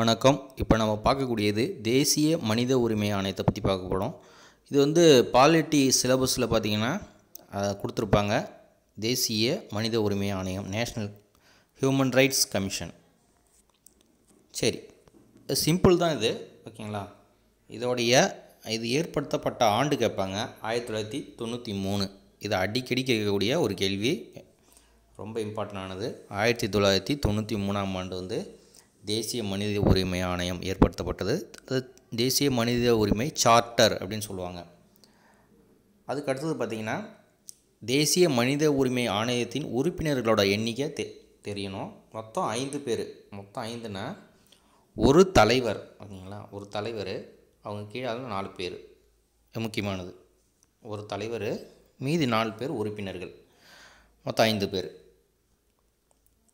வணக்கம் இப்போ நம்ம பார்க்கக்கூடியது தேசிய மனித உரிமை ஆணையத்தை பற்றி பார்க்க போகிறோம் இது வந்து பாலிட்டி சிலபஸில் பார்த்திங்கன்னா கொடுத்துருப்பாங்க தேசிய மனித உரிமை ஆணையம் நேஷ்னல் ஹியூமன் ரைட்ஸ் கமிஷன் சரி சிம்பிள் தான் இது ஓகேங்களா இதோடைய இது ஏற்படுத்தப்பட்ட ஆண்டு கேட்பாங்க ஆயிரத்தி தொள்ளாயிரத்தி தொண்ணூற்றி மூணு இது அடிக்கடி கேட்கக்கூடிய ஒரு கேள்வி ரொம்ப ஆனது ஆயிரத்தி தொள்ளாயிரத்தி தொண்ணூற்றி மூணாம் ஆண்டு வந்து தேசிய மனித உரிமை ஆணையம் ஏற்படுத்தப்பட்டது அது தேசிய மனித உரிமை சார்ட்டர் அப்படின்னு சொல்லுவாங்க அதுக்கு அடுத்தது பார்த்திங்கன்னா தேசிய மனித உரிமை ஆணையத்தின் உறுப்பினர்களோட எண்ணிக்கை தெ தெரியணும் மொத்தம் ஐந்து பேர் மொத்தம் ஐந்துன்னா ஒரு தலைவர் ஓகேங்களா ஒரு தலைவர் அவங்க கீழே அதில் நாலு பேர் முக்கியமானது ஒரு தலைவர் மீதி நாலு பேர் உறுப்பினர்கள் மொத்தம் ஐந்து பேர்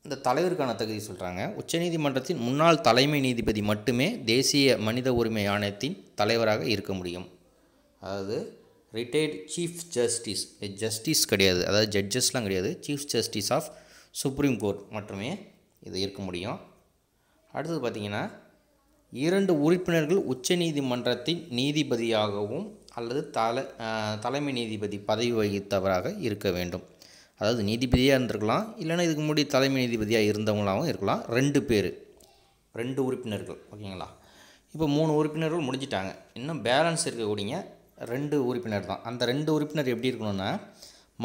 இந்த தலைவருக்கான தகுதி சொல்கிறாங்க உச்சநீதிமன்றத்தின் முன்னாள் தலைமை நீதிபதி மட்டுமே தேசிய மனித உரிமை ஆணையத்தின் தலைவராக இருக்க முடியும் அதாவது ரிட்டையர்டு சீஃப் ஜஸ்டிஸ் ஜஸ்டிஸ் கிடையாது அதாவது ஜட்ஜஸ்லாம் கிடையாது chief justice of supreme court மட்டுமே இது இருக்க முடியும் அடுத்தது பார்த்திங்கன்னா இரண்டு உறுப்பினர்கள் உச்சநீதிமன்றத்தின் நீதிபதியாகவும் அல்லது தலை தலைமை நீதிபதி பதவி வகித்தவராக இருக்க வேண்டும் அதாவது நீதிபதியாக இருந்திருக்கலாம் இல்லைன்னா இதுக்கு முன்னாடி தலைமை நீதிபதியாக இருந்தவங்களாகவும் இருக்கலாம் ரெண்டு பேர் ரெண்டு உறுப்பினர்கள் ஓகேங்களா இப்போ மூணு உறுப்பினர்கள் முடிஞ்சிட்டாங்க இன்னும் பேலன்ஸ் இருக்கக்கூடிய ரெண்டு உறுப்பினர் தான் அந்த ரெண்டு உறுப்பினர் எப்படி இருக்கணும்னா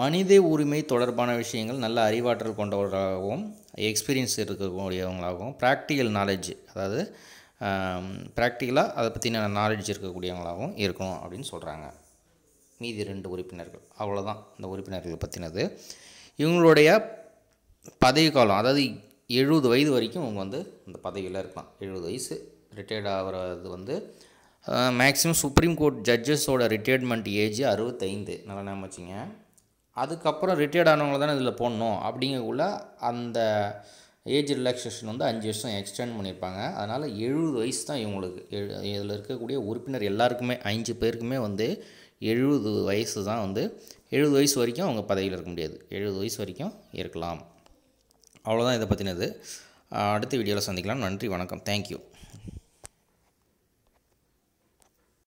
மனித உரிமை தொடர்பான விஷயங்கள் நல்ல அறிவாற்றல் கொண்டவர்களாகவும் எக்ஸ்பீரியன்ஸ் இருக்கக்கூடியவங்களாகவும் ப்ராக்டிக்கல் நாலேஜ் அதாவது ப்ராக்டிக்கலாக அதை பற்றின நாலேஜ் இருக்கக்கூடியவங்களாகவும் இருக்கணும் அப்படின்னு சொல்கிறாங்க மீதி ரெண்டு உறுப்பினர்கள் அவ்வளோதான் இந்த உறுப்பினர்களை பற்றினது இவங்களுடைய பதவி காலம் அதாவது எழுபது வயது வரைக்கும் அவங்க வந்து இந்த பதவியில் இருக்கலாம் எழுபது வயசு ரிட்டையர்ட் ஆகிறது வந்து மேக்ஸிமம் சுப்ரீம் கோர்ட் ஜட்ஜஸோட ரிட்டையர்மெண்ட் ஏஜ் அறுபத்தைந்து நல்லா ஞாபகம் வச்சுங்க அதுக்கப்புறம் ரிட்டையர்ட் ஆனவங்கள தானே இதில் போடணும் அப்படிங்கக்குள்ள அந்த ஏஜ் ரிலாக்ஸேஷன் வந்து அஞ்சு வருஷம் எக்ஸ்டெண்ட் பண்ணியிருப்பாங்க அதனால் எழுபது வயசு தான் இவங்களுக்கு இதில் இருக்கக்கூடிய உறுப்பினர் எல்லாருக்குமே அஞ்சு பேருக்குமே வந்து எழுபது வயசு தான் வந்து எழுபது வயசு வரைக்கும் அவங்க பதவியில் இருக்க முடியாது எழுபது வயசு வரைக்கும் இருக்கலாம் அவ்வளோதான் இதை பற்றினது அடுத்த வீடியோவில் சந்திக்கலாம் நன்றி வணக்கம் தேங்க்யூ